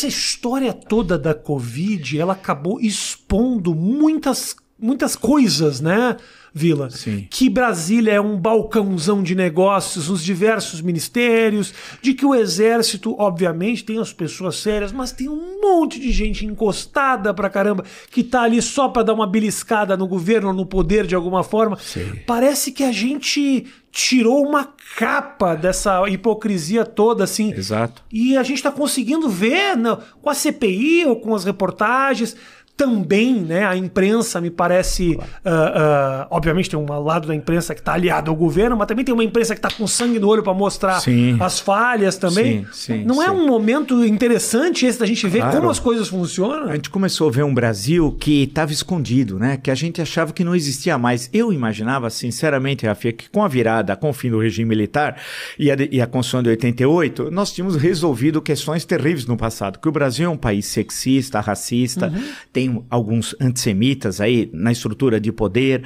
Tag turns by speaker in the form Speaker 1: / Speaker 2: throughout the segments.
Speaker 1: essa história toda da Covid, ela acabou expondo muitas muitas coisas, né? Vila. Sim. Que Brasília é um balcãozão de negócios os diversos ministérios, de que o exército, obviamente, tem as pessoas sérias, mas tem um monte de gente encostada pra caramba que tá ali só pra dar uma beliscada no governo, no poder de alguma forma. Sim. Parece que a gente tirou uma capa dessa hipocrisia toda, assim. Exato. E a gente tá conseguindo ver não, com a CPI ou com as reportagens também né, a imprensa me parece. Claro. Uh, uh, obviamente, tem um lado da imprensa que está aliado ao governo, mas também tem uma imprensa que está
Speaker 2: com sangue no olho
Speaker 1: para mostrar sim.
Speaker 2: as falhas também. Sim, sim, Não é um
Speaker 1: momento interessante
Speaker 2: esse da gente ver claro. como as coisas funcionam? A gente começou a ver um Brasil que estava escondido, né? que a gente achava que não existia mais. Eu imaginava, sinceramente, Rafinha, que com a virada, com o fim do regime militar e a, e a Constituição de 88, nós tínhamos resolvido questões terríveis no passado. Que o Brasil é um país sexista, racista, uhum. tem alguns antissemitas aí na estrutura de poder.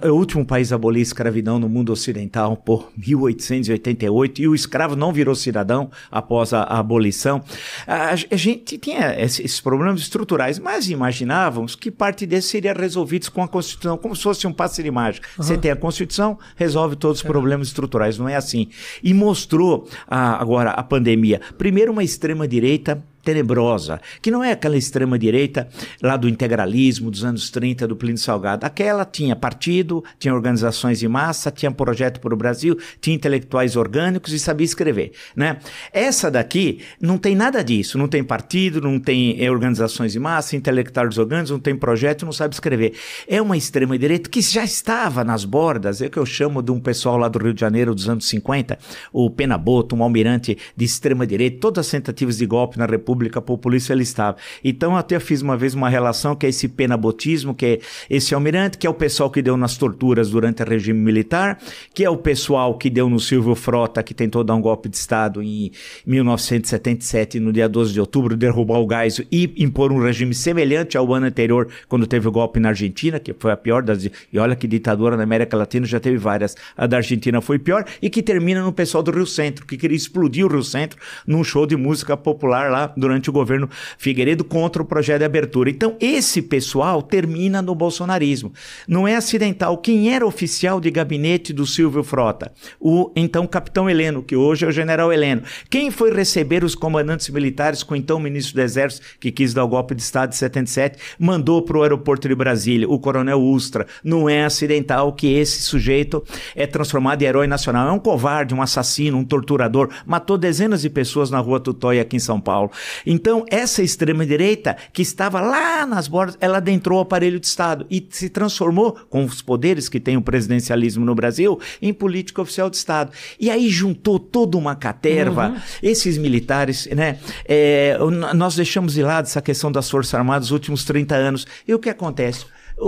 Speaker 2: É o último país a abolir a escravidão no mundo ocidental por 1888 e o escravo não virou cidadão após a, a abolição. A, a, gente tinha esses problemas estruturais, mas imaginávamos que parte desses seria resolvidos com a Constituição, como se fosse um passe de mágica. Uhum. Você tem a Constituição, resolve todos os é. problemas é. estruturais. Não é assim. E mostrou agora a pandemia. Primeiro, uma extrema-direita tenebrosa, que não é aquela extrema-direita lá do integralismo dos anos 30 do Plínio Salgado. Aquela tinha partido, tinha organizações de massa, tinha projeto para o Brasil, tinha intelectuais orgânicos e sabia escrever. Né? Essa daqui não tem nada disso, não tem partido, não tem eh, organizações de massa, intelectuais orgânicos, não tem projeto, não sabe escrever. É uma extrema-direita que já estava nas bordas, é o que eu chamo de um pessoal lá do Rio de Janeiro dos anos 50, o Penaboto, um almirante de extrema-direita, todas as tentativas de golpe na República República Populista ele estava. Então, até fiz uma vez uma relação que é esse penabotismo, que é esse almirante, que é o pessoal que deu nas torturas durante o regime militar, que é o pessoal que deu no Silvio Frota, que tentou dar um golpe de Estado em 1977, no dia 12 de outubro, derrubar o gás e impor um regime semelhante ao ano anterior, quando teve o golpe na Argentina, que foi a pior das. E olha que ditadura na América Latina já teve várias. A da Argentina foi pior, e que termina no pessoal do Rio Centro, que queria explodir o Rio Centro num show de música popular lá durante o governo Figueiredo contra o projeto de abertura. Então, esse pessoal termina no bolsonarismo. Não é acidental. Quem era oficial de gabinete do Silvio Frota? O então capitão Heleno, que hoje é o general Heleno. Quem foi receber os comandantes militares com então, o então ministro do Exército, que quis dar o golpe de Estado de 77, mandou para o aeroporto de Brasília, o coronel Ustra. Não é acidental que esse sujeito é transformado em herói nacional. É um covarde, um assassino, um torturador. Matou dezenas de pessoas na rua Tutóia aqui em São Paulo. Então, essa extrema-direita que estava lá nas bordas, ela adentrou o aparelho de Estado e se transformou, com os poderes que tem o presidencialismo no Brasil, em política oficial de Estado. E aí juntou toda uma caterva, uhum. esses militares, né? É, nós deixamos de lado essa questão das Forças Armadas nos últimos 30 anos. E o que acontece?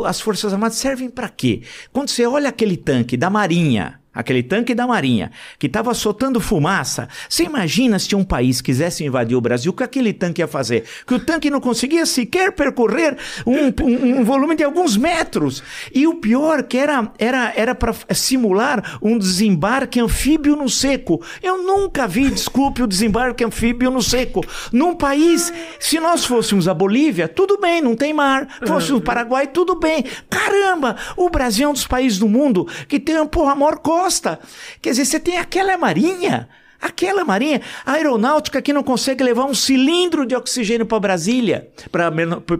Speaker 2: As Forças Armadas servem para quê? Quando você olha aquele tanque da Marinha, aquele tanque da Marinha, que estava soltando fumaça. Você imagina se um país quisesse invadir o Brasil, o que aquele tanque ia fazer? Que o tanque não conseguia sequer percorrer um, um, um volume de alguns metros. E o pior que era era era para simular um desembarque anfíbio no seco. Eu nunca vi, desculpe, o desembarque anfíbio no seco. Num país, se nós fôssemos a Bolívia, tudo bem, não tem mar. Fosse o Paraguai, tudo bem. Caramba, o Brasil é um dos países do mundo que tem, porra, a maior costa. Quer dizer, você tem aquela marinha, aquela marinha, a aeronáutica que não consegue levar um cilindro de oxigênio para Brasília, para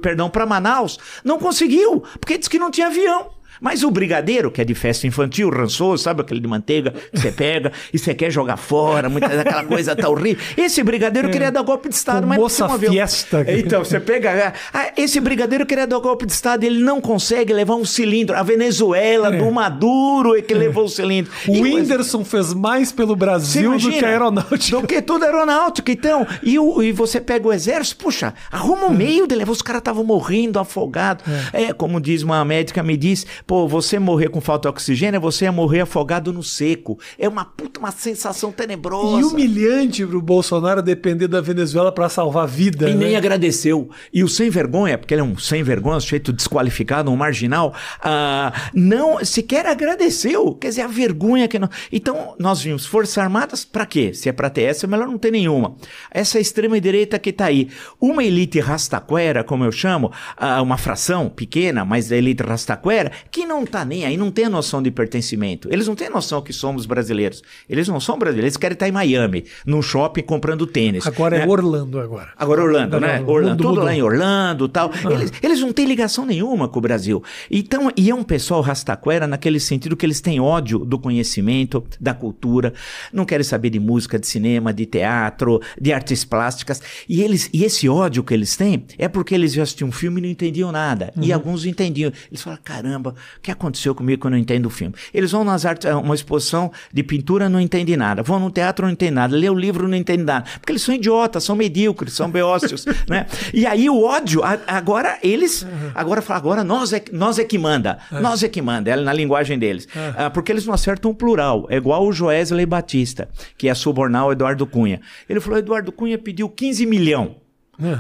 Speaker 2: perdão, para Manaus, não conseguiu, porque disse que não tinha avião. Mas o brigadeiro, que é de festa infantil, rançoso, sabe aquele de manteiga que você pega e você quer jogar fora, muitas aquela coisa tá horrível. Esse brigadeiro é. queria dar golpe de Estado, Com mas moça não fiesta. Então, você pega... Ah, esse brigadeiro queria é dar golpe de Estado, ele não consegue levar um cilindro. A Venezuela, é. do Maduro, é que é. levou o cilindro. O e, Whindersson mas... fez mais pelo Brasil imagina, do que a aeronáutica. Do que tudo aeronáutica, então. E, o, e você pega o exército, puxa, arruma um é. meio de levar. Os caras estavam morrendo, afogados. É. é, como diz uma médica, me diz Pô, você morrer com falta de oxigênio, você ia morrer afogado no seco. É uma puta, uma sensação tenebrosa. E humilhante pro Bolsonaro depender da Venezuela para salvar vida. E né? nem agradeceu. E o sem vergonha, porque ele é um sem vergonha, um sujeito desqualificado, um marginal, ah, não sequer agradeceu. Quer dizer, a vergonha que não. Então, nós vimos Forças Armadas para quê? Se é para ter essa, é melhor não ter nenhuma. Essa extrema-direita que tá aí. Uma elite rastaquera, como eu chamo, ah, uma fração pequena, mas da elite rastaquera, que não tá nem aí não tem noção de pertencimento. Eles não têm noção que somos brasileiros. Eles não são brasileiros, eles querem estar em Miami, num shopping comprando tênis. Agora é né? é
Speaker 1: Orlando agora. Agora é Orlando, né? Orlando, tudo mudou. lá em
Speaker 2: Orlando, tal. Ah. Eles, eles não têm ligação nenhuma com o Brasil. Então, e é um pessoal rastaquera naquele sentido que eles têm ódio do conhecimento, da cultura, não querem saber de música, de cinema, de teatro, de artes plásticas. E eles e esse ódio que eles têm é porque eles já assistiam um filme e não entendiam nada. Uhum. E alguns entendiam. Eles falam: "Caramba, o que aconteceu comigo que eu não entendo o filme? Eles vão nas artes, é, uma exposição de pintura, não entendem nada. Vão no teatro, não entendem nada. Lê o livro, não entendem nada. Porque eles são idiotas, são medíocres, são beócios, né? E aí o ódio, agora eles, agora fala, agora nós é, nós é que manda. É. Nós é que manda, é na linguagem deles. É. Ah, porque eles não acertam o plural. É igual o Joesley Batista, que é subornar o Eduardo Cunha. Ele falou, Eduardo Cunha pediu 15 milhão.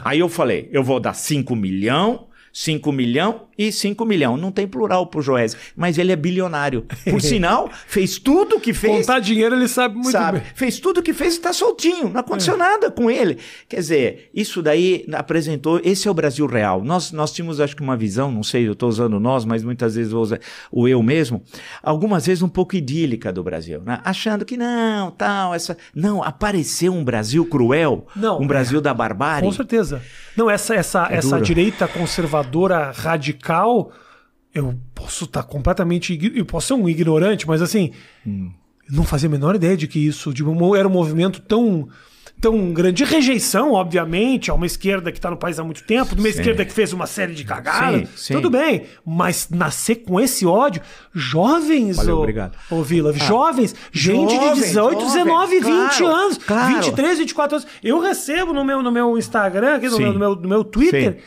Speaker 2: Aí eu falei, eu vou dar 5 milhão 5 milhão e 5 milhão. Não tem plural pro Joés, mas ele é bilionário. Por sinal, fez tudo que fez. Contar dinheiro ele sabe muito sabe. bem. Fez tudo que fez e está soltinho. Não aconteceu é. nada com ele. Quer dizer, isso daí apresentou. Esse é o Brasil real. Nós, nós tínhamos, acho que, uma visão, não sei, eu estou usando nós, mas muitas vezes vou usar o eu mesmo, algumas vezes um pouco idílica do Brasil, né? achando que não, tal, essa. Não, apareceu um Brasil cruel, não, um Brasil é... da barbárie. Com certeza.
Speaker 1: Não, essa, essa, é essa direita conservadora conservadora radical, eu posso estar tá completamente. Eu posso ser um ignorante, mas assim. Hum. Não fazia a menor ideia de que isso de, era um movimento tão tão grande. De rejeição, obviamente, a uma esquerda que está no país há muito tempo, de uma sim. esquerda que fez uma série de cagadas. Sim, sim. Tudo bem, mas nascer com esse ódio, jovens, Valeu, ô, obrigado. ô Vila, ah, jovens, gente jovem, de 18, jovem, 19, claro, 20 anos, claro. 23, 24 anos. Eu recebo no meu, no meu Instagram, aqui no, meu, no, meu, no meu Twitter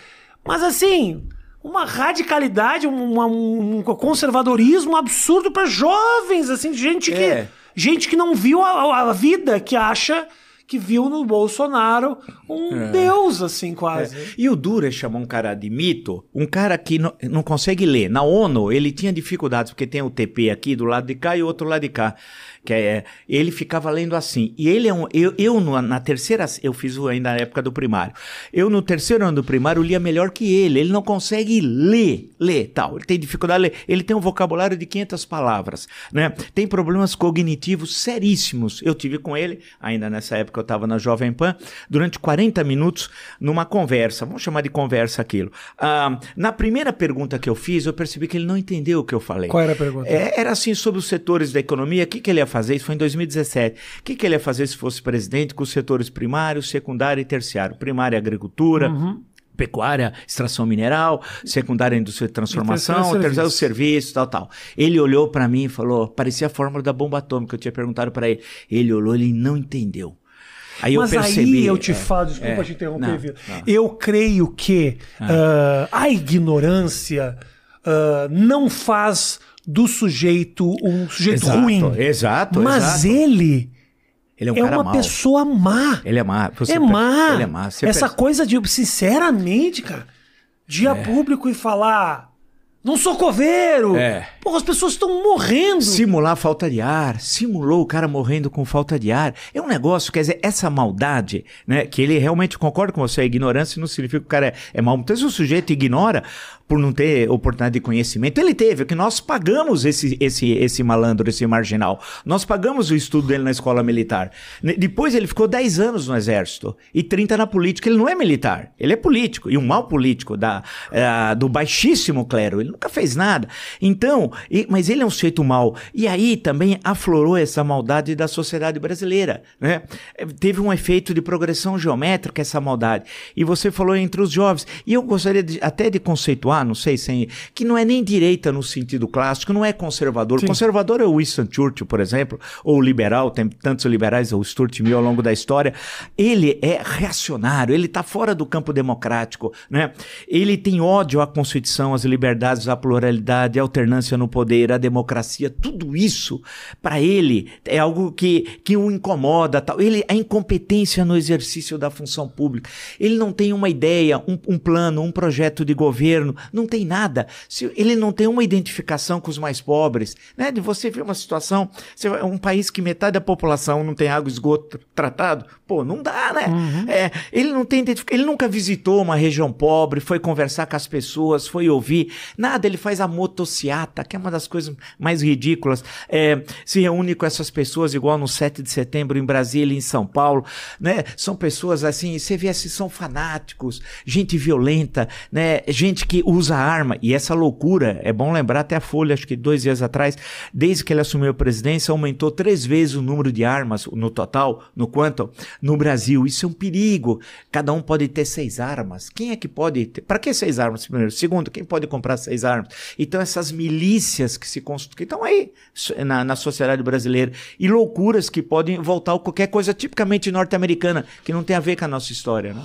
Speaker 1: mas assim, uma radicalidade, uma, um conservadorismo absurdo para jovens, assim, gente que é. gente que não viu a, a, vida, que acha que viu no Bolsonaro um é. deus, assim,
Speaker 2: quase. É. E o Dura chamou um cara de mito, um cara que não, não consegue ler. Na ONU, ele tinha dificuldades, porque tem o TP aqui do lado de cá e o outro lado de cá. Que é, ele ficava lendo assim. E ele é um. Eu, eu na terceira. Eu fiz ainda na época do primário. Eu, no terceiro ano do primário, lia melhor que ele. Ele não consegue ler, ler tal. Ele tem dificuldade de ler. Ele tem um vocabulário de 500 palavras, né? Tem problemas cognitivos seríssimos. Eu tive com ele, ainda nessa época eu estava na Jovem Pan, durante 40 minutos numa conversa. Vamos chamar de conversa aquilo. Ah, na primeira pergunta que eu fiz, eu percebi que ele não entendeu o que eu falei. Qual era a pergunta? É, era assim sobre os setores da economia. O que, que ele ia fazer? fazer, isso foi em 2017. O que, que ele ia fazer se fosse presidente com os setores primário, secundário e terciário? Primário, agricultura, uhum pecuária, extração mineral, secundária indústria de transformação, terceiro serviço, tal, tal. Ele olhou para mim e falou, parecia a fórmula da bomba atômica, eu tinha perguntado para ele. Ele olhou, ele não entendeu. Aí Mas eu percebi, aí eu te é, falo, desculpa é, te interromper, não,
Speaker 1: Eu creio que uh, a ignorância uh, não faz do sujeito, um sujeito exato, ruim.
Speaker 2: Exato, Mas exato. ele. Ele é, um é uma mal. pessoa má. Ele é má. Você é má. Ele é má. Você Essa
Speaker 1: coisa de, sinceramente, cara, dia é. público e falar. Não sou coveiro!
Speaker 2: É. Porra, as pessoas estão morrendo. Simular falta de ar, simulou o cara morrendo com falta de ar. É um negócio, quer dizer, essa maldade, né? Que ele realmente concorda com você, a ignorância não significa que o cara é, é mal. Muitas então, vezes o sujeito ignora por não ter oportunidade de conhecimento. Ele teve, é que nós pagamos esse, esse, esse malandro, esse marginal. Nós pagamos o estudo dele na escola militar. Depois ele ficou 10 anos no exército e 30 na política. Ele não é militar, ele é político, e um mau político da, uh, do baixíssimo clero. Ele nunca fez nada. Então, e, mas ele é um sujeito mau. E aí também aflorou essa maldade da sociedade brasileira, né? É, teve um efeito de progressão geométrica essa maldade. E você falou entre os jovens. E eu gostaria de, até de conceituar, não sei sem, que não é nem direita no sentido clássico, não é conservador. Sim. Conservador é o Winston Churchill, por exemplo, ou liberal, tem tantos liberais, o Stuart Mill ao longo da história. Ele é reacionário, ele está fora do campo democrático, né? Ele tem ódio à Constituição, às liberdades, à pluralidade, à alternância no no poder, a democracia, tudo isso para ele é algo que, que o incomoda. Tal. Ele a incompetência no exercício da função pública. Ele não tem uma ideia, um, um plano, um projeto de governo, não tem nada. Se, ele não tem uma identificação com os mais pobres. Né? De você ver uma situação, você, um país que metade da população não tem água e esgoto tratado, pô, não dá, né? Uhum. É, ele não tem ele nunca visitou uma região pobre, foi conversar com as pessoas, foi ouvir, nada, ele faz a motociata, que é é uma das coisas mais ridículas. É, se reúne com essas pessoas, igual no 7 de setembro em Brasília e em São Paulo, né? São pessoas assim, você vê assim, são fanáticos, gente violenta, né? Gente que usa arma. E essa loucura, é bom lembrar até a Folha, acho que dois dias atrás, desde que ele assumiu a presidência, aumentou três vezes o número de armas no total, no quanto, no Brasil. Isso é um perigo. Cada um pode ter seis armas. Quem é que pode ter? Para que seis armas, primeiro? Segundo, quem pode comprar seis armas? Então, essas milícias milícias que se que estão aí na, na sociedade brasileira e loucuras que podem voltar a qualquer coisa tipicamente norte-americana que não tem a ver com a nossa história, né?